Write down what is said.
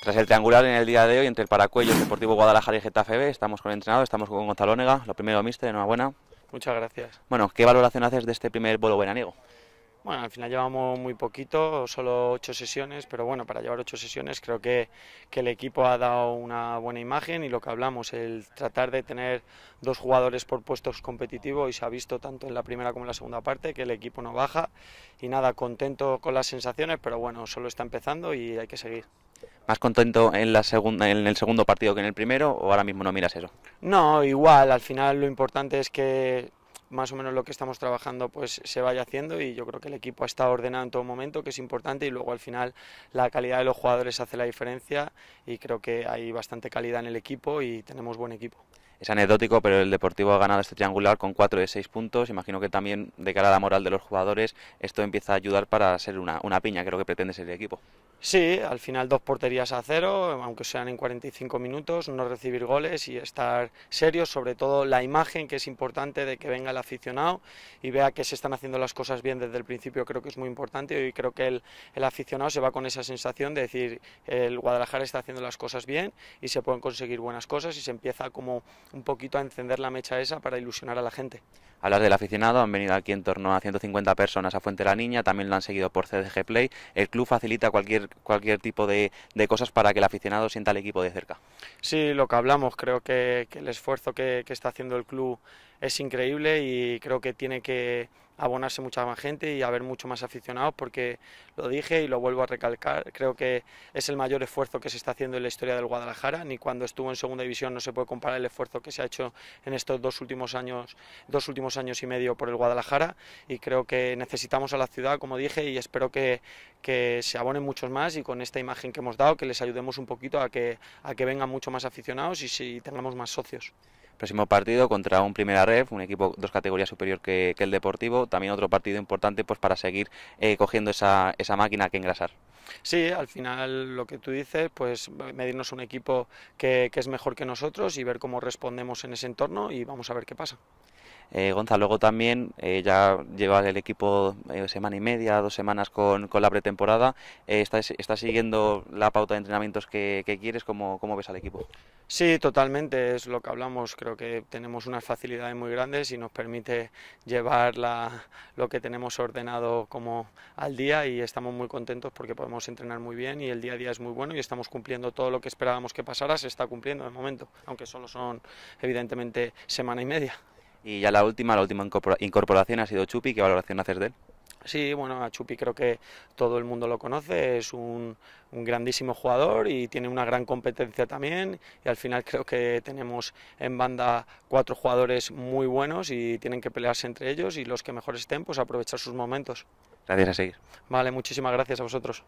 Tras el triangular en el día de hoy entre el Paracuellos, Deportivo Guadalajara y Getafe B, estamos con el entrenador, estamos con Gonzalo Nega, Lo primero, mister, enhorabuena. Muchas gracias. Bueno, ¿qué valoración haces de este primer vuelo veraniego? Bueno, al final llevamos muy poquito, solo ocho sesiones, pero bueno, para llevar ocho sesiones creo que, que, el equipo ha dado una buena imagen y lo que hablamos, el tratar de tener dos jugadores por puestos competitivos y se ha visto tanto en la primera como en la segunda parte que el equipo no baja y nada, contento con las sensaciones, pero bueno, solo está empezando y hay que seguir. ¿Más contento en, la segunda, en el segundo partido que en el primero o ahora mismo no miras eso? No, igual, al final lo importante es que más o menos lo que estamos trabajando pues se vaya haciendo y yo creo que el equipo ha estado ordenado en todo momento, que es importante y luego al final la calidad de los jugadores hace la diferencia y creo que hay bastante calidad en el equipo y tenemos buen equipo. Es anecdótico, pero el Deportivo ha ganado este triangular con 4 de 6 puntos. Imagino que también de cara a la moral de los jugadores esto empieza a ayudar para ser una, una piña, creo que pretende ser el equipo. Sí, al final dos porterías a cero, aunque sean en 45 minutos, no recibir goles y estar serios, sobre todo la imagen que es importante de que venga el aficionado y vea que se están haciendo las cosas bien desde el principio, creo que es muy importante y creo que el, el aficionado se va con esa sensación de decir el Guadalajara está haciendo las cosas bien y se pueden conseguir buenas cosas y se empieza como un poquito a encender la mecha esa para ilusionar a la gente. Hablar del aficionado, han venido aquí en torno a 150 personas a Fuente la Niña, también lo han seguido por CDG Play, el club facilita cualquier cualquier tipo de, de, cosas para que el aficionado sienta al equipo de cerca. Sí, lo que hablamos, creo que, el esfuerzo que, está haciendo el club es increíble y creo que tiene que, abonarse mucha más gente y haber mucho más aficionados porque lo dije y lo vuelvo a recalcar, creo que es el mayor esfuerzo que se está haciendo en la historia del Guadalajara, ni cuando estuvo en segunda división no se puede comparar el esfuerzo que se ha hecho en estos dos últimos años, dos últimos años y medio por el Guadalajara y creo que necesitamos a la ciudad, como dije, y espero que, se abonen muchos más y con esta imagen que hemos dado que les ayudemos un poquito a que, a que vengan mucho más aficionados y si tengamos más socios. Próximo partido contra un Primera Ref, un equipo dos categorías superior que, el Deportivo. También otro partido importante pues para seguir eh, cogiendo esa, esa máquina que engrasar. Sí, al final lo que tú dices, pues medirnos un equipo que, que es mejor que nosotros y ver cómo respondemos en ese entorno y vamos a ver qué pasa. Eh, luego también eh, ya lleva el equipo eh, semana y media, dos semanas con, la pretemporada. Eh, ¿estás, está siguiendo la pauta de entrenamientos que, quieres? ¿Cómo, ves al equipo? Sí, totalmente, es lo que hablamos. Creo que tenemos unas facilidades muy grandes y nos permite llevar lo que tenemos ordenado como al día y estamos muy contentos porque podemos entrenar muy bien y el día a día es muy bueno y estamos cumpliendo todo lo que esperábamos que pasara, se está cumpliendo de momento, aunque solo son evidentemente semana y media. Y ya la última, la última incorporación ha sido Chupi. ¿Qué valoración haces de él? Sí, bueno, a Chupi creo que todo el mundo lo conoce, es un, un, grandísimo jugador y tiene una gran competencia también y al final creo que tenemos en banda cuatro jugadores muy buenos y tienen que pelearse entre ellos y los que mejores estén pues aprovechar sus momentos. Gracias a seguir. Vale, muchísimas gracias a vosotros.